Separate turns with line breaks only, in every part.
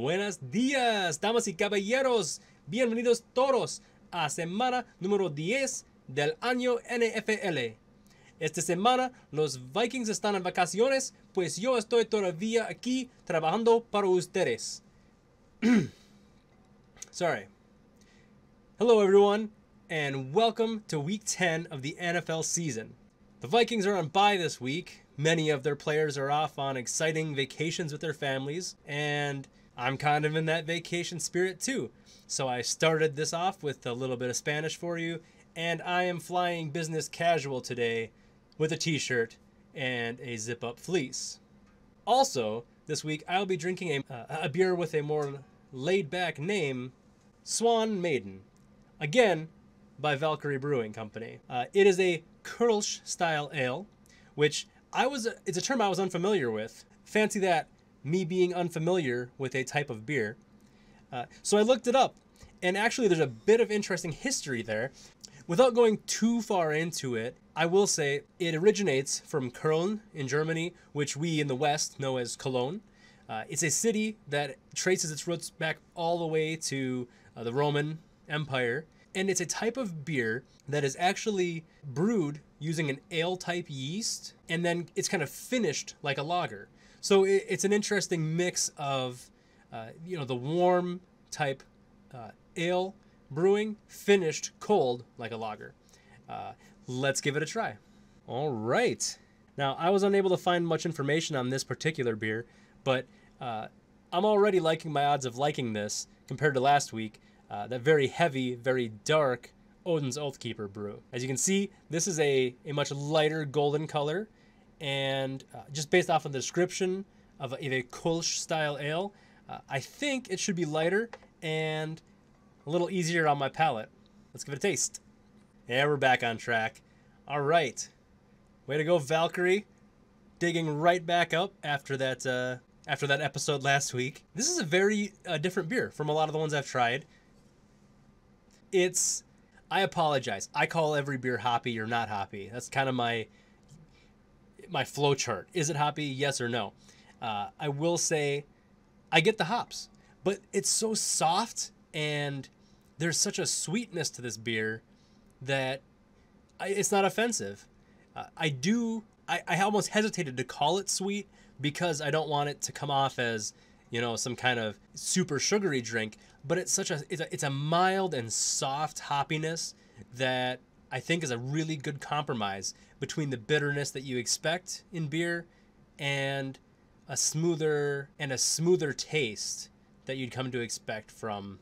Buenos días, damas y caballeros. Bienvenidos todos a semana número 10 del año NFL. Esta semana los Vikings están en vacaciones, pues yo estoy todavía aquí trabajando para ustedes. Sorry. Hello everyone and welcome to week 10 of the NFL season. The Vikings are on bye this week. Many of their players are off on exciting vacations with their families and I'm kind of in that vacation spirit too. So I started this off with a little bit of Spanish for you, and I am flying business casual today with a t shirt and a zip up fleece. Also, this week I'll be drinking a, uh, a beer with a more laid back name Swan Maiden. Again, by Valkyrie Brewing Company. Uh, it is a Kirsch style ale, which I was, it's a term I was unfamiliar with. Fancy that me being unfamiliar with a type of beer. Uh, so I looked it up, and actually, there's a bit of interesting history there. Without going too far into it, I will say it originates from Köln in Germany, which we in the West know as Cologne. Uh, it's a city that traces its roots back all the way to uh, the Roman Empire, and it's a type of beer that is actually brewed using an ale type yeast, and then it's kind of finished like a lager. So it, it's an interesting mix of, uh, you know, the warm type uh, ale brewing finished cold like a lager. Uh, let's give it a try. All right. Now, I was unable to find much information on this particular beer, but uh, I'm already liking my odds of liking this compared to last week. Uh, that very heavy, very dark Odin's Oathkeeper brew. As you can see, this is a, a much lighter golden color and uh, just based off of the description of a, of a Kolsch style ale, uh, I think it should be lighter and a little easier on my palate. Let's give it a taste. Yeah, we're back on track. All right. Way to go, Valkyrie. Digging right back up after that uh, after that episode last week. This is a very uh, different beer from a lot of the ones I've tried. It's I apologize. I call every beer hoppy or not hoppy. That's kind of my my flow chart. Is it hoppy? Yes or no? Uh, I will say I get the hops, but it's so soft and there's such a sweetness to this beer that I, it's not offensive. Uh, I do, I, I almost hesitated to call it sweet because I don't want it to come off as, you know, some kind of super sugary drink, but it's such a, it's a, it's a mild and soft hoppiness that I think is a really good compromise between the bitterness that you expect in beer and a smoother and a smoother taste that you'd come to expect from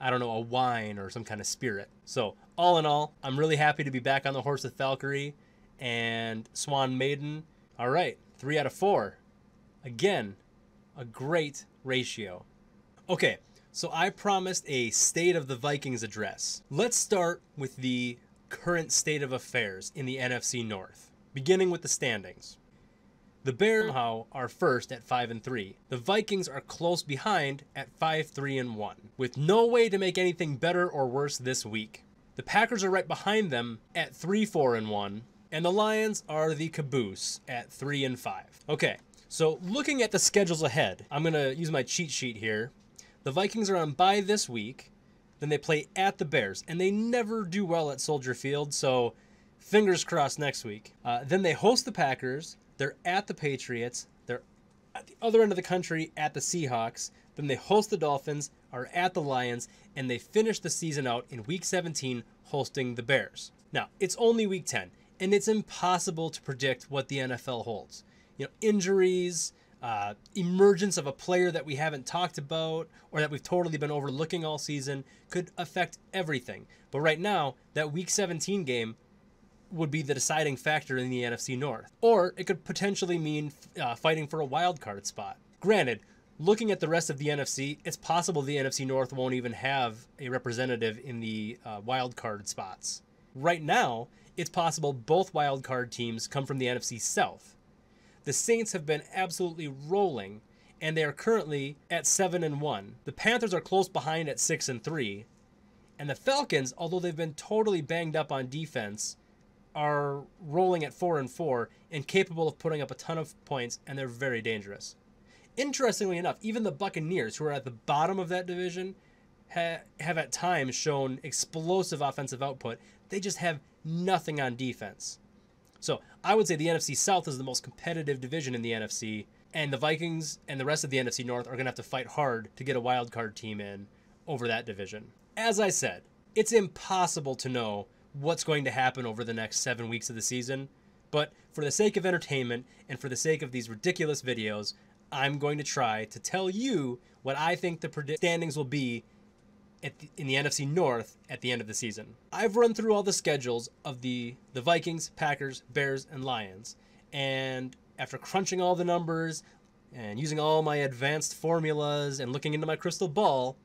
I don't know, a wine or some kind of spirit. So, all in all, I'm really happy to be back on the horse with Valkyrie and Swan Maiden. All right, three out of four. Again, a great ratio. Okay, so I promised a State of the Vikings address. Let's start with the current state of affairs in the NFC North, beginning with the standings. The Bears somehow are first at 5 and 3. The Vikings are close behind at 5 3 and 1, with no way to make anything better or worse this week. The Packers are right behind them at 3 4 and 1, and the Lions are the caboose at 3 and 5. Okay, so looking at the schedules ahead, I'm going to use my cheat sheet here. The Vikings are on bye this week. Then they play at the Bears, and they never do well at Soldier Field, so fingers crossed next week. Uh, then they host the Packers. They're at the Patriots. They're at the other end of the country at the Seahawks. Then they host the Dolphins, are at the Lions, and they finish the season out in Week 17 hosting the Bears. Now, it's only Week 10, and it's impossible to predict what the NFL holds. You know, injuries, uh, emergence of a player that we haven't talked about or that we've totally been overlooking all season could affect everything. But right now, that Week 17 game would be the deciding factor in the NFC North, or it could potentially mean uh, fighting for a wild card spot. Granted, looking at the rest of the NFC, it's possible the NFC North won't even have a representative in the uh, wild card spots. Right now, it's possible both wild card teams come from the NFC South. The Saints have been absolutely rolling and they are currently at 7 and 1. The Panthers are close behind at 6 and 3. And the Falcons, although they've been totally banged up on defense, are rolling at 4 and 4 and capable of putting up a ton of points and they're very dangerous. Interestingly enough, even the Buccaneers who are at the bottom of that division ha- have at times shown explosive offensive output. They just have nothing on defense. So I would say the NFC South is the most competitive division in the NFC, and the Vikings and the rest of the NFC North are going to have to fight hard to get a wild card team in over that division. As I said, it's impossible to know what's going to happen over the next seven weeks of the season, but for the sake of entertainment and for the sake of these ridiculous videos, I'm going to try to tell you what I think the standings will be the, in the NFC North at the end of the season. I've run through all the schedules of the, the Vikings, Packers, Bears, and Lions. And after crunching all the numbers and using all my advanced formulas and looking into my crystal ball,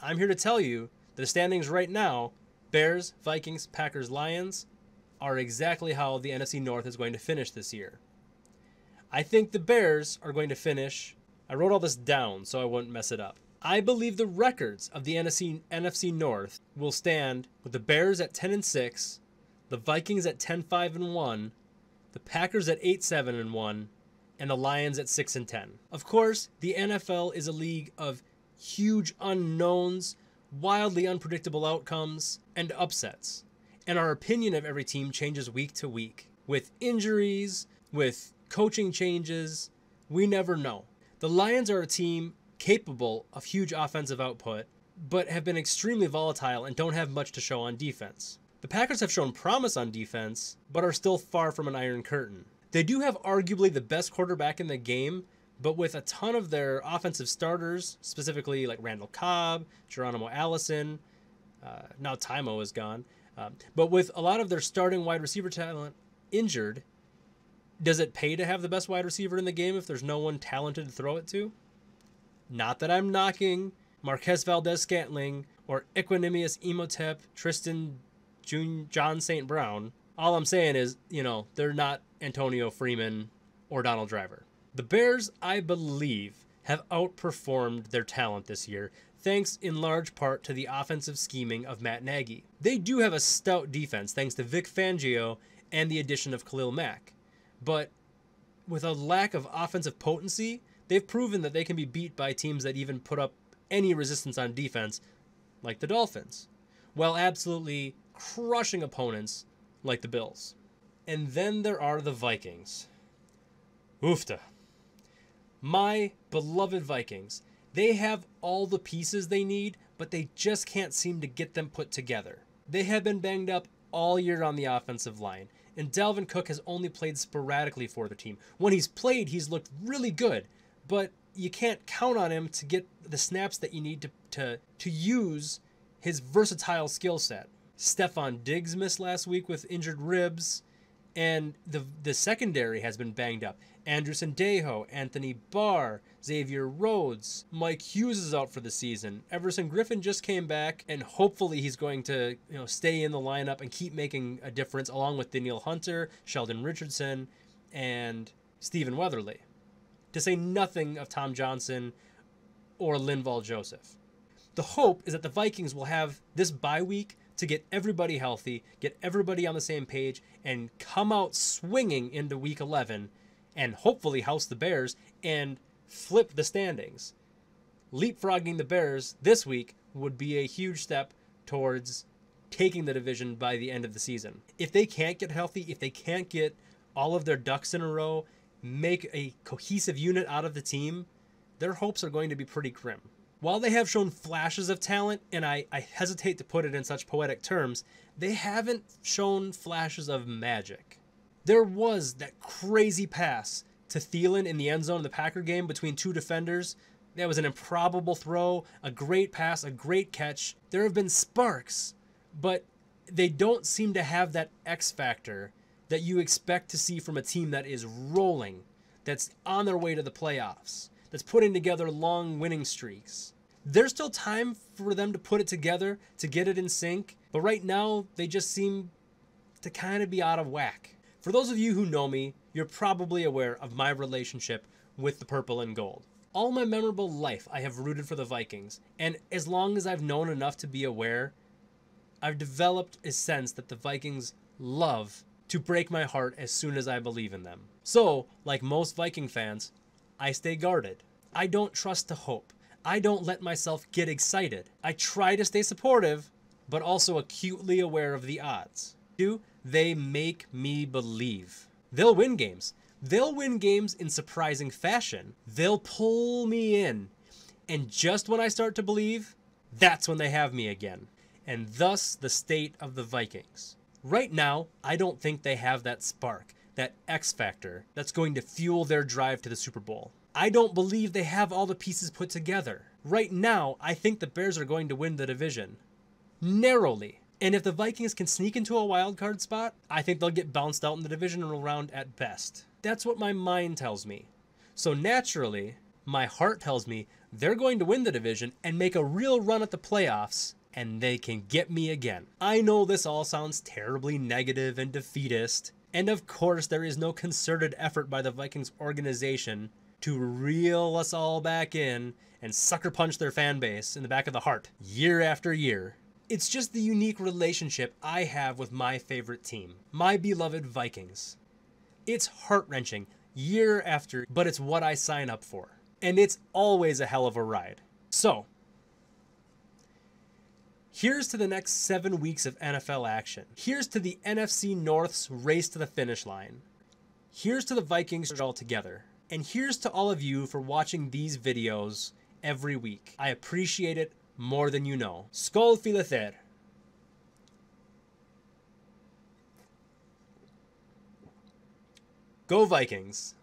I'm here to tell you that the standings right now Bears, Vikings, Packers, Lions are exactly how the NFC North is going to finish this year. I think the Bears are going to finish. I wrote all this down so I wouldn't mess it up. I believe the records of the NFC, NFC North will stand with the Bears at 10 and 6, the Vikings at 10 5 and 1, the Packers at 8 7 and 1, and the Lions at 6 and 10. Of course, the NFL is a league of huge unknowns, wildly unpredictable outcomes, and upsets. And our opinion of every team changes week to week with injuries, with coaching changes. We never know. The Lions are a team capable of huge offensive output, but have been extremely volatile and don't have much to show on defense. The Packers have shown promise on defense, but are still far from an iron curtain. They do have arguably the best quarterback in the game, but with a ton of their offensive starters, specifically like Randall Cobb, Geronimo Allison, uh, now Timo is gone, um, but with a lot of their starting wide receiver talent injured, does it pay to have the best wide receiver in the game if there's no one talented to throw it to? Not that I'm knocking Marquez Valdez Scantling or Equanimous Emotep Tristan June, John St. Brown. All I'm saying is, you know, they're not Antonio Freeman or Donald Driver. The Bears, I believe, have outperformed their talent this year, thanks in large part to the offensive scheming of Matt Nagy. They do have a stout defense, thanks to Vic Fangio and the addition of Khalil Mack. But with a lack of offensive potency, They've proven that they can be beat by teams that even put up any resistance on defense, like the Dolphins, while absolutely crushing opponents like the Bills. And then there are the Vikings. Oofta. My beloved Vikings. They have all the pieces they need, but they just can't seem to get them put together. They have been banged up all year on the offensive line, and Dalvin Cook has only played sporadically for the team. When he's played, he's looked really good, but you can't count on him to get the snaps that you need to to, to use his versatile skill set. Stefan Diggs missed last week with injured ribs, and the the secondary has been banged up. Anderson Dejo, Anthony Barr, Xavier Rhodes, Mike Hughes is out for the season. Everson Griffin just came back, and hopefully he's going to you know stay in the lineup and keep making a difference, along with Daniel Hunter, Sheldon Richardson, and Stephen Weatherly to say nothing of Tom Johnson or Linval Joseph. The hope is that the Vikings will have this bye week to get everybody healthy, get everybody on the same page, and come out swinging into week 11 and hopefully house the Bears and flip the standings. Leapfrogging the Bears this week would be a huge step towards taking the division by the end of the season. If they can't get healthy, if they can't get all of their ducks in a row, make a cohesive unit out of the team, their hopes are going to be pretty grim. While they have shown flashes of talent, and I, I hesitate to put it in such poetic terms, they haven't shown flashes of magic. There was that crazy pass to Thielen in the end zone of the Packer game between two defenders. That was an improbable throw, a great pass, a great catch. There have been sparks, but they don't seem to have that X factor that you expect to see from a team that is rolling, that's on their way to the playoffs, that's putting together long winning streaks. There's still time for them to put it together, to get it in sync, but right now they just seem to kind of be out of whack. For those of you who know me, you're probably aware of my relationship with the purple and gold. All my memorable life, I have rooted for the Vikings, and as long as I've known enough to be aware, I've developed a sense that the Vikings love to break my heart as soon as I believe in them. So, like most Viking fans, I stay guarded. I don't trust to hope. I don't let myself get excited. I try to stay supportive, but also acutely aware of the odds. Do they make me believe. They'll win games. They'll win games in surprising fashion. They'll pull me in. And just when I start to believe, that's when they have me again. And thus the state of the Vikings. Right now, I don't think they have that spark, that X factor, that's going to fuel their drive to the Super Bowl. I don't believe they have all the pieces put together. Right now, I think the Bears are going to win the division. Narrowly. And if the Vikings can sneak into a wild card spot, I think they'll get bounced out in the divisional round at best. That's what my mind tells me. So naturally, my heart tells me they're going to win the division and make a real run at the playoffs and they can get me again. I know this all sounds terribly negative and defeatist, and of course there is no concerted effort by the Vikings organization to reel us all back in and sucker punch their fan base in the back of the heart year after year. It's just the unique relationship I have with my favorite team, my beloved Vikings. It's heart wrenching year after, but it's what I sign up for. And it's always a hell of a ride. So, Here's to the next seven weeks of NFL action. Here's to the NFC North's race to the finish line. Here's to the Vikings all together. And here's to all of you for watching these videos every week. I appreciate it more than you know. Skol filether. Go Vikings!